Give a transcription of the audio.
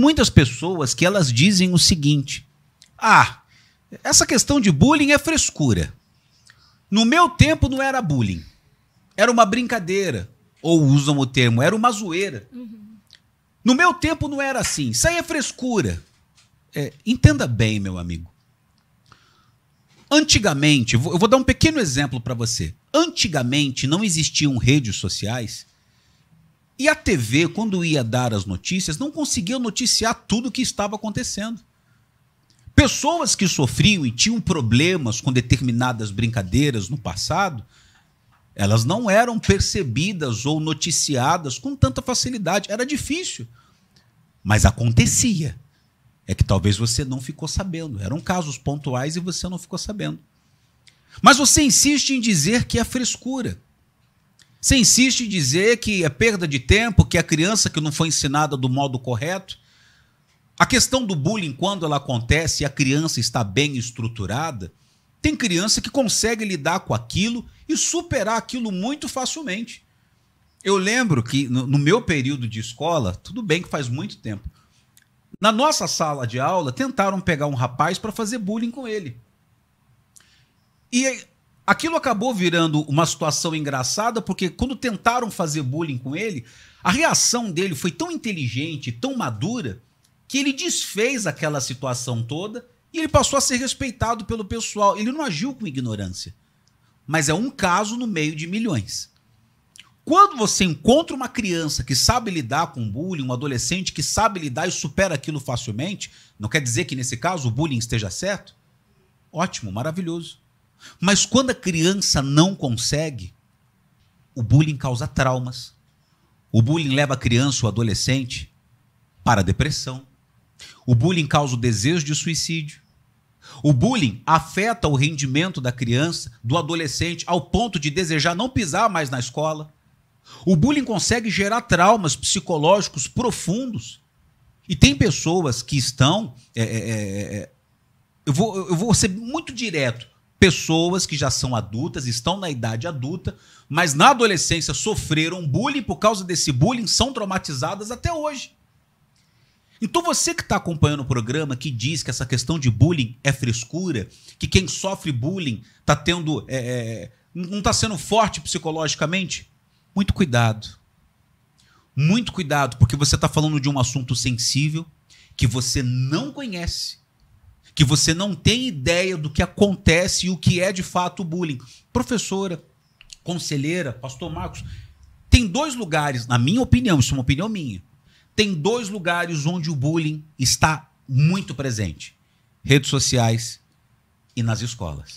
muitas pessoas que elas dizem o seguinte: "Ah, essa questão de bullying é frescura. No meu tempo não era bullying. Era uma brincadeira, ou usam o termo, era uma zoeira. Uhum. No meu tempo não era assim. Isso aí é frescura." É, entenda bem, meu amigo. Antigamente, eu vou dar um pequeno exemplo para você. Antigamente não existiam redes sociais e a TV, quando ia dar as notícias, não conseguia noticiar tudo o que estava acontecendo. Pessoas que sofriam e tinham problemas com determinadas brincadeiras no passado, elas não eram percebidas ou noticiadas com tanta facilidade. Era difícil. Mas acontecia. É que talvez você não ficou sabendo. Eram casos pontuais e você não ficou sabendo. Mas você insiste em dizer que é frescura. Você insiste em dizer que é perda de tempo, que a criança que não foi ensinada do modo correto. A questão do bullying, quando ela acontece e a criança está bem estruturada, tem criança que consegue lidar com aquilo e superar aquilo muito facilmente. Eu lembro que no, no meu período de escola, tudo bem que faz muito tempo, na nossa sala de aula tentaram pegar um rapaz para fazer bullying com ele. E Aquilo acabou virando uma situação engraçada, porque quando tentaram fazer bullying com ele, a reação dele foi tão inteligente, tão madura, que ele desfez aquela situação toda e ele passou a ser respeitado pelo pessoal. Ele não agiu com ignorância. Mas é um caso no meio de milhões. Quando você encontra uma criança que sabe lidar com bullying, um adolescente que sabe lidar e supera aquilo facilmente, não quer dizer que nesse caso o bullying esteja certo? Ótimo, maravilhoso. Mas quando a criança não consegue, o bullying causa traumas. O bullying leva a criança ou adolescente para a depressão. O bullying causa o desejo de suicídio. O bullying afeta o rendimento da criança, do adolescente, ao ponto de desejar não pisar mais na escola. O bullying consegue gerar traumas psicológicos profundos. E tem pessoas que estão. É, é, é, é eu, vou, eu vou ser muito direto pessoas que já são adultas, estão na idade adulta, mas na adolescência sofreram bullying, por causa desse bullying são traumatizadas até hoje. Então você que está acompanhando o programa, que diz que essa questão de bullying é frescura, que quem sofre bullying está tendo é, é, não está sendo forte psicologicamente, muito cuidado. Muito cuidado, porque você está falando de um assunto sensível que você não conhece que você não tem ideia do que acontece e o que é de fato o bullying. Professora, conselheira, pastor Marcos, tem dois lugares, na minha opinião, isso é uma opinião minha, tem dois lugares onde o bullying está muito presente: redes sociais e nas escolas.